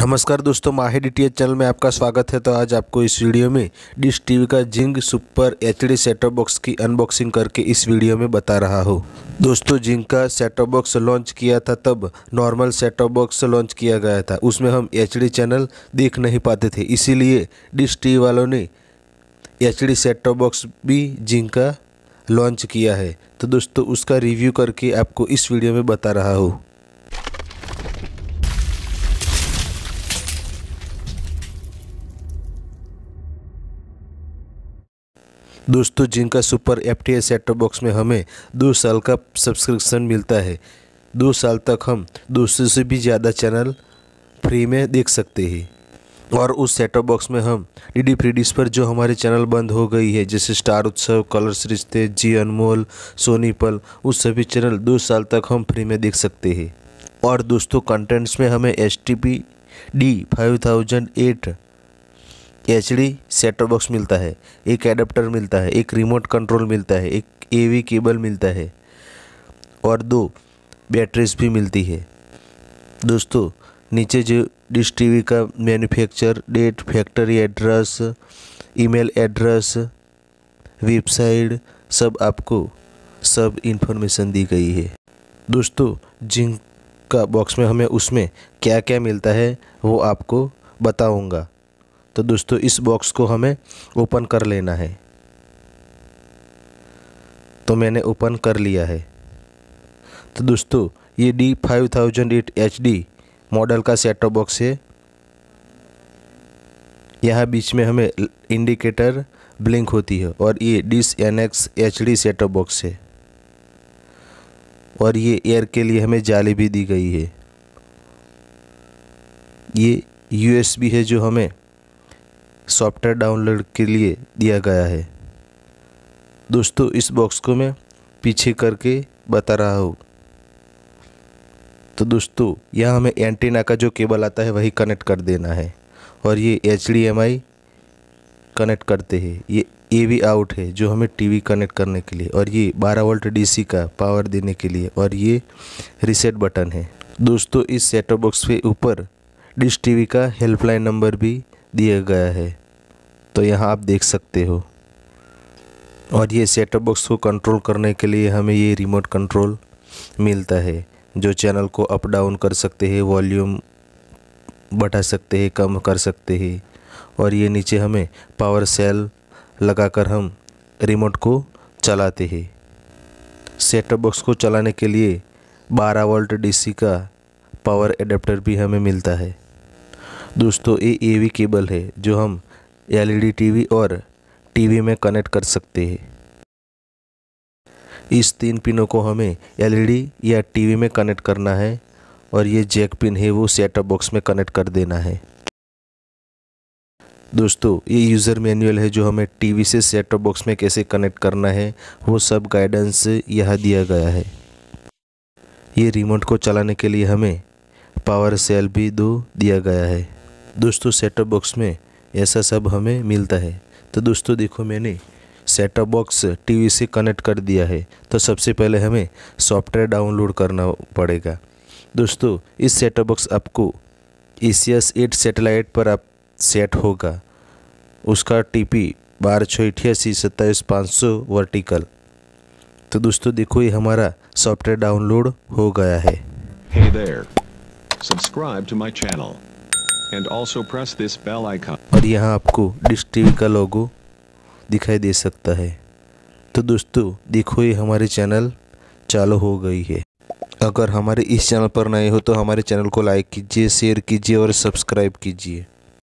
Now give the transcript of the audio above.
नमस्कार दोस्तों माही D channel में आपका स्वागत है तो आज आपको इस वीडियो में डिश टीवी का zing super H D setup box की अनबॉक्सिंग करके इस वीडियो में बता रहा हूँ दोस्तों जिंग का सेटअप बॉक्स लॉन्च किया था तब नॉर्मल सेटअप बॉक्स लॉन्च किया गया था उसमें हम एच चैनल देख नहीं पाते थे इसीलिए डिश टीवी वालों ने एच डी बॉक्स भी जिंग का लॉन्च किया है तो दोस्तों उसका रिव्यू करके आपको इस वीडियो में बता रहा हूँ दोस्तों जिनका super F T setup box में हमें दो साल का सब्सक्रिप्शन मिलता है दो साल तक हम दोस्तों से भी ज़्यादा चैनल फ्री में देख सकते हैं और उस सेटअप बॉक्स में हम डी डी फ्री डिश पर जो हमारे चैनल बंद हो गई है जैसे स्टार उत्सव कलर्स रिश्ते जी अनमोल सोनी पल उस सभी चैनल दो साल तक हम फ्री में देख सकते हैं और दोस्तों कंटेंट्स में हमें S T P D five thousand eight H D set box मिलता है एक एडाप्टर मिलता है एक रिमोट कंट्रोल मिलता है एक ए वी केबल मिलता है और दो बैटरीज भी मिलती है दोस्तों नीचे जो डिश टीवी का manufacture date factory address email address website सब आपको सब इन्फॉर्मेशन दी गई है दोस्तों जिंक का बॉक्स में हमें उसमें क्या क्या मिलता है वो आपको बताऊंगा तो दोस्तों इस बॉक्स को हमें ओपन कर लेना है तो मैंने ओपन कर लिया है तो दोस्तों ये D five thousand eight H D model का सेट टॉप बॉक्स है यहाँ बीच में हमें इंडिकेटर ब्लिंक होती है और ये dish N X H D setup box है और ये एयर के लिए हमें जाली भी दी गई है ये यूएसबी है जो हमें सॉफ्टवेयर डाउनलोड के लिए दिया गया है दोस्तों इस बॉक्स को मैं पीछे करके बता रहा हूँ तो दोस्तों यहाँ हमें एंटीना का जो केबल आता है वही कनेक्ट कर देना है और ये एच कनेक्ट करते हैं ये ए वी आउट है जो हमें टीवी कनेक्ट करने के लिए और ये 12 वोल्ट डीसी का पावर देने के लिए और ये रिसेट बटन है दोस्तों इस सेटअप बॉक्स के ऊपर डिश टीवी का हेल्पलाइन नंबर भी दिया गया है तो यहाँ आप देख सकते हो और ये सेटअप बॉक्स को कंट्रोल करने के लिए हमें ये रिमोट कंट्रोल मिलता है जो चैनल को अप डाउन कर सकते हैं वॉल्यूम बढ़ा सकते हैं कम कर सकते हैं और ये नीचे हमें पावर सेल लगाकर हम रिमोट को चलाते हैं सेटअप बॉक्स को चलाने के लिए 12 वोल्ट डीसी का पावर एडेप्टर भी हमें मिलता है दोस्तों ये ए वी केबल है जो हम एलईडी टीवी और टीवी में कनेक्ट कर सकते हैं इस तीन पिनों को हमें एलईडी या टीवी में कनेक्ट करना है और ये जैक पिन है वो सेटअप बॉक्स में कनेक्ट कर देना है दोस्तों ये यूज़र मैनुअल है जो हमें टीवी से सेटअप बॉक्स में कैसे कनेक्ट करना है वो सब गाइडेंस यह दिया गया है ये रिमोट को चलाने के लिए हमें पावर सेल भी दो दिया गया है दोस्तों सेटअप बॉक्स में ऐसा सब हमें मिलता है तो दोस्तों देखो मैंने सेटअप बॉक्स टीवी से कनेक्ट कर दिया है तो सबसे पहले हमें सॉफ्टवेयर डाउनलोड करना पड़ेगा दोस्तों इस सेटअप बॉक्स आपको E C S eight satellite पर आप सेट होगा उसका टी पी बारह छः अठासी सत्ताईस पाँच सौ वर्टिकल तो दोस्तों देखो ये हमारा सॉफ्टवेयर डाउनलोड हो गया है hey there. Subscribe to my channel. and also press this bell icon. और यहाँ आपको डिश टीवी का लोगो दिखाई दे सकता है तो दोस्तों देखो ये हमारे चैनल चालू हो गई है अगर हमारे इस चैनल पर नए हो तो हमारे चैनल को लाइक कीजिए शेयर कीजिए और सब्सक्राइब कीजिए